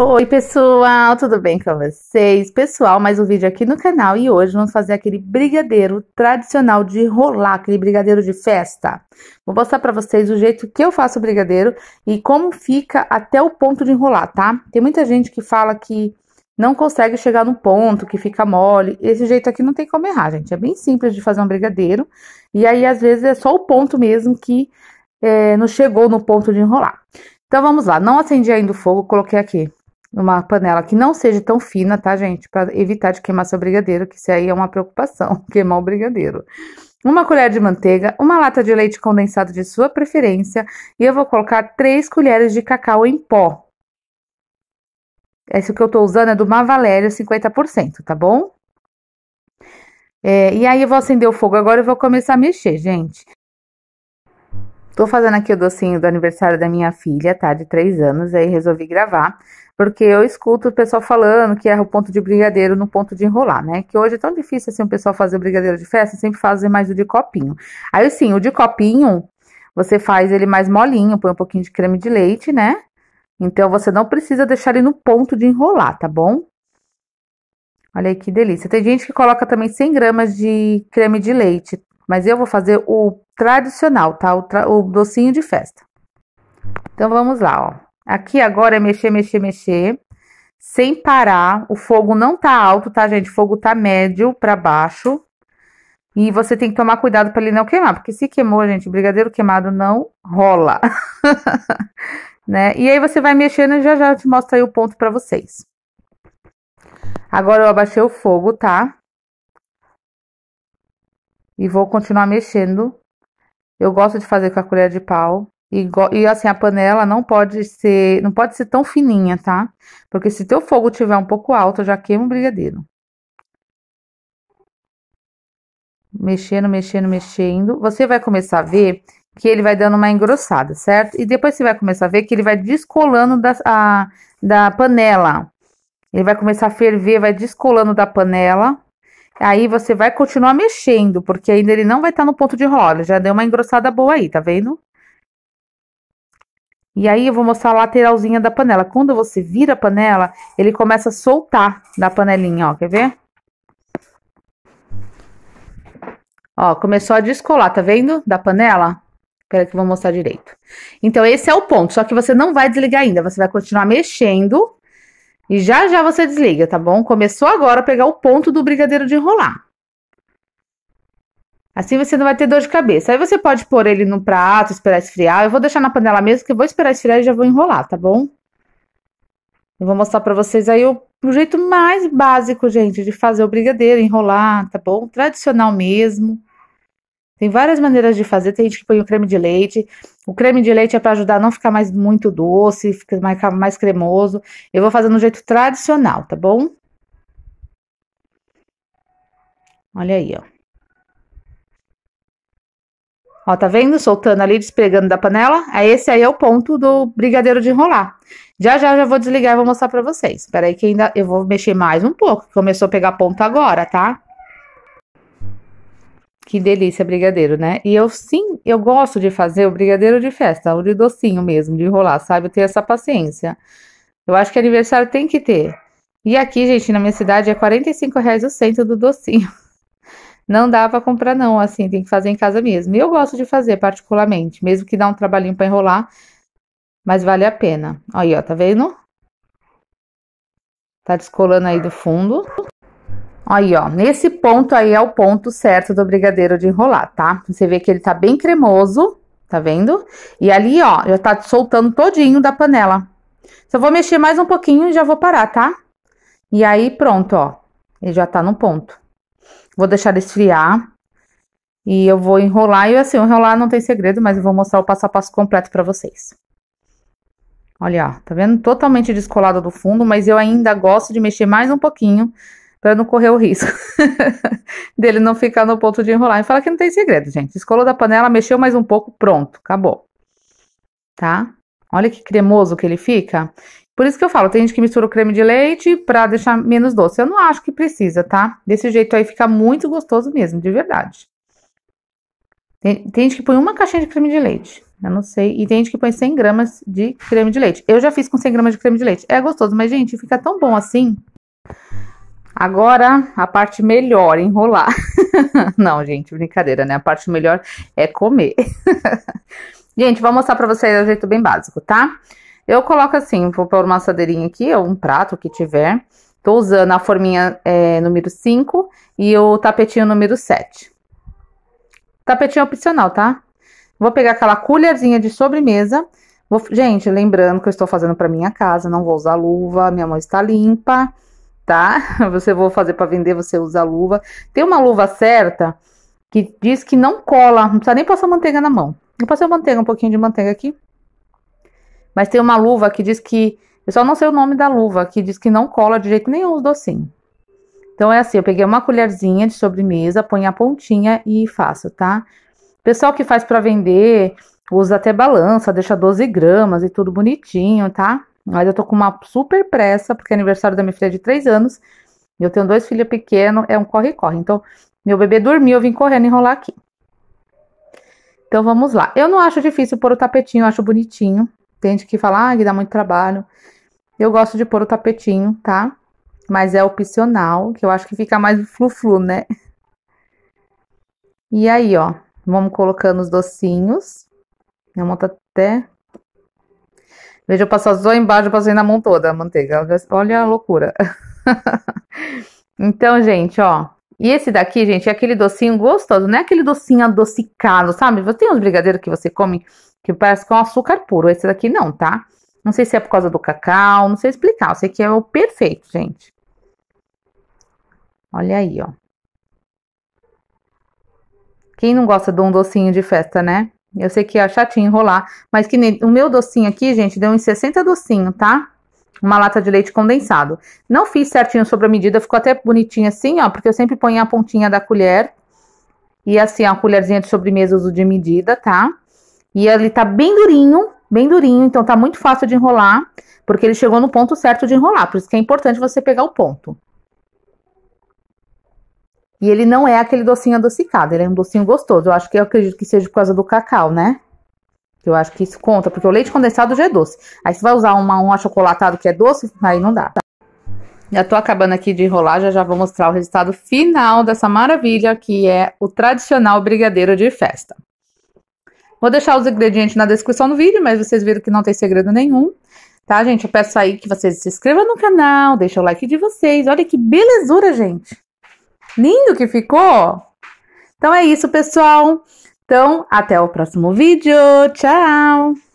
Oi pessoal, tudo bem com vocês? Pessoal, mais um vídeo aqui no canal e hoje vamos fazer aquele brigadeiro tradicional de rolar, aquele brigadeiro de festa. Vou mostrar pra vocês o jeito que eu faço o brigadeiro e como fica até o ponto de enrolar, tá? Tem muita gente que fala que não consegue chegar no ponto, que fica mole. Esse jeito aqui não tem como errar, gente. É bem simples de fazer um brigadeiro e aí às vezes é só o ponto mesmo que é, não chegou no ponto de enrolar. Então, vamos lá. Não acendi ainda o fogo, coloquei aqui numa panela que não seja tão fina, tá, gente? Para evitar de queimar seu brigadeiro, que isso aí é uma preocupação, queimar o brigadeiro. Uma colher de manteiga, uma lata de leite condensado de sua preferência e eu vou colocar três colheres de cacau em pó. Esse que eu tô usando é do Mavalério 50%, tá bom? É, e aí eu vou acender o fogo agora e vou começar a mexer, gente. Tô fazendo aqui o docinho do aniversário da minha filha, tá? De três anos, aí resolvi gravar, porque eu escuto o pessoal falando que erra é o ponto de brigadeiro no ponto de enrolar, né? Que hoje é tão difícil assim o pessoal fazer o brigadeiro de festa, sempre fazem mais o de copinho. Aí sim, o de copinho, você faz ele mais molinho, põe um pouquinho de creme de leite, né? Então você não precisa deixar ele no ponto de enrolar, tá bom? Olha aí que delícia. Tem gente que coloca também 100 gramas de creme de leite, mas eu vou fazer o tradicional, tá? O, tra o docinho de festa. Então vamos lá, ó. Aqui agora é mexer, mexer, mexer, sem parar. O fogo não tá alto, tá, gente? O fogo tá médio para baixo. E você tem que tomar cuidado para ele não queimar, porque se queimou, gente, brigadeiro queimado não rola. né? E aí você vai mexendo e já já eu te mostro aí o ponto para vocês. Agora eu abaixei o fogo, tá? e vou continuar mexendo. Eu gosto de fazer com a colher de pau. E, e, assim, a panela não pode ser, não pode ser tão fininha, tá? Porque se teu fogo tiver um pouco alto, eu já queima o brigadeiro. Mexendo, mexendo, mexendo. Você vai começar a ver que ele vai dando uma engrossada, certo? E depois você vai começar a ver que ele vai descolando da, a, da panela. Ele vai começar a ferver, vai descolando da panela. Aí você vai continuar mexendo, porque ainda ele não vai estar tá no ponto de rola. Já deu uma engrossada boa aí, tá vendo? E aí eu vou mostrar a lateralzinha da panela. Quando você vira a panela, ele começa a soltar da panelinha, ó. Quer ver? Ó, começou a descolar, tá vendo? Da panela. Espera que eu vou mostrar direito. Então, esse é o ponto. Só que você não vai desligar ainda. Você vai continuar mexendo e já já você desliga, tá bom? Começou agora a pegar o ponto do brigadeiro de enrolar. Assim você não vai ter dor de cabeça. Aí você pode pôr ele no prato, esperar esfriar. Eu vou deixar na panela mesmo, que eu vou esperar esfriar e já vou enrolar, tá bom? Eu vou mostrar para vocês aí o, o jeito mais básico, gente, de fazer o brigadeiro, enrolar, tá bom? Tradicional mesmo. Tem várias maneiras de fazer. Tem gente que põe o creme de leite. O creme de leite é para ajudar a não ficar mais muito doce, ficar mais cremoso. Eu vou fazer no jeito tradicional, tá bom? Olha aí, ó. Ó, tá vendo? Soltando ali, despregando da panela. É esse aí é o ponto do brigadeiro de enrolar. Já, já, já vou desligar e vou mostrar pra vocês. Peraí que ainda eu vou mexer mais um pouco. Começou a pegar ponto agora, tá? Que delícia, brigadeiro, né? E eu sim, eu gosto de fazer o brigadeiro de festa, o de docinho mesmo, de enrolar, sabe? Eu tenho essa paciência. Eu acho que aniversário tem que ter. E aqui, gente, na minha cidade é 45 reais o cento do docinho. Não dá pra comprar não, assim, tem que fazer em casa mesmo. E eu gosto de fazer particularmente, mesmo que dá um trabalhinho para enrolar, mas vale a pena. Aí, ó, tá vendo? Tá descolando aí do fundo. Aí, ó, nesse ponto aí é o ponto certo do brigadeiro de enrolar, tá? Você vê que ele tá bem cremoso, tá vendo? E ali, ó, já tá soltando todinho da panela. Só vou mexer mais um pouquinho e já vou parar, tá? E aí, pronto, ó, ele já tá no ponto. Vou deixar ele esfriar e eu vou enrolar. E assim, enrolar não tem segredo, mas eu vou mostrar o passo a passo completo pra vocês. Olha, ó, tá vendo? Totalmente descolado do fundo, mas eu ainda gosto de mexer mais um pouquinho para não correr o risco dele não ficar no ponto de enrolar. E fala que não tem segredo, gente. Escolou da panela, mexeu mais um pouco, pronto, acabou. Tá? Olha que cremoso que ele fica. Por isso que eu falo, tem gente que mistura o creme de leite para deixar menos doce. Eu não acho que precisa, tá? Desse jeito aí fica muito gostoso mesmo, de verdade. Tem, tem gente que põe uma caixinha de creme de leite. Eu não sei. E tem gente que põe 100 gramas de creme de leite. Eu já fiz com 100 gramas de creme de leite. É gostoso, mas, gente, fica tão bom assim. Agora, a parte melhor, enrolar. Não, gente, brincadeira, né? A parte melhor é comer. gente, vou mostrar pra vocês o jeito bem básico, tá? Eu coloco assim, vou pôr uma assadeirinha aqui, ou um prato que tiver. Tô usando a forminha é, número 5 e o tapetinho número 7. Tapetinho opcional, tá? Vou pegar aquela colherzinha de sobremesa. Vou... Gente, lembrando que eu estou fazendo para minha casa, não vou usar luva, minha mão está limpa tá? Você vou fazer para vender, você usa luva. Tem uma luva certa que diz que não cola, não precisa nem passar manteiga na mão. Eu passei manteiga, um pouquinho de manteiga aqui. Mas tem uma luva que diz que, eu só não sei o nome da luva, que diz que não cola de jeito nenhum os docinhos. Então é assim, eu peguei uma colherzinha de sobremesa, ponho a pontinha e faço, tá? Pessoal que faz para vender, usa até balança, deixa 12 gramas e tudo bonitinho, tá? Mas eu tô com uma super pressa, porque é aniversário da minha filha de 3 anos. Eu tenho dois filhos pequenos, é um corre-corre. Então, meu bebê dormiu, eu vim correndo enrolar aqui. Então, vamos lá. Eu não acho difícil pôr o tapetinho, eu acho bonitinho. Tem gente que fala, ah, que dá muito trabalho. Eu gosto de pôr o tapetinho, tá? Mas é opcional, que eu acho que fica mais flu-flu, né? E aí, ó, vamos colocando os docinhos. Eu monto tá até Veja, vez de eu passar só embaixo, eu passei na mão toda a manteiga. Olha a loucura. então, gente, ó. E esse daqui, gente, é aquele docinho gostoso, não é aquele docinho adocicado, sabe? Tem uns brigadeiros que você come que parece com açúcar puro. Esse daqui não, tá? Não sei se é por causa do cacau, não sei explicar. Esse aqui é o perfeito, gente. Olha aí, ó. Quem não gosta de um docinho de festa, né? Eu sei que é chatinho enrolar, mas que nem o meu docinho aqui, gente, deu uns 60 docinho, tá? Uma lata de leite condensado. Não fiz certinho sobre a medida, ficou até bonitinho assim, ó, porque eu sempre ponho a pontinha da colher. E assim, ó, a colherzinha de sobremesa uso de medida, tá? E ele tá bem durinho, bem durinho, então tá muito fácil de enrolar, porque ele chegou no ponto certo de enrolar. Por isso que é importante você pegar o ponto. E ele não é aquele docinho adocicado, ele é um docinho gostoso. Eu acho que eu acredito que seja por causa do cacau, né? Eu acho que isso conta, porque o leite condensado já é doce. Aí você vai usar uma, um achocolatado que é doce, aí não dá. Já tô acabando aqui de enrolar, já já vou mostrar o resultado final dessa maravilha, que é o tradicional brigadeiro de festa. Vou deixar os ingredientes na descrição do vídeo, mas vocês viram que não tem segredo nenhum. Tá, gente? Eu peço aí que vocês se inscrevam no canal, deixem o like de vocês. Olha que belezura, gente! Lindo que ficou! Então é isso, pessoal. Então, até o próximo vídeo. Tchau!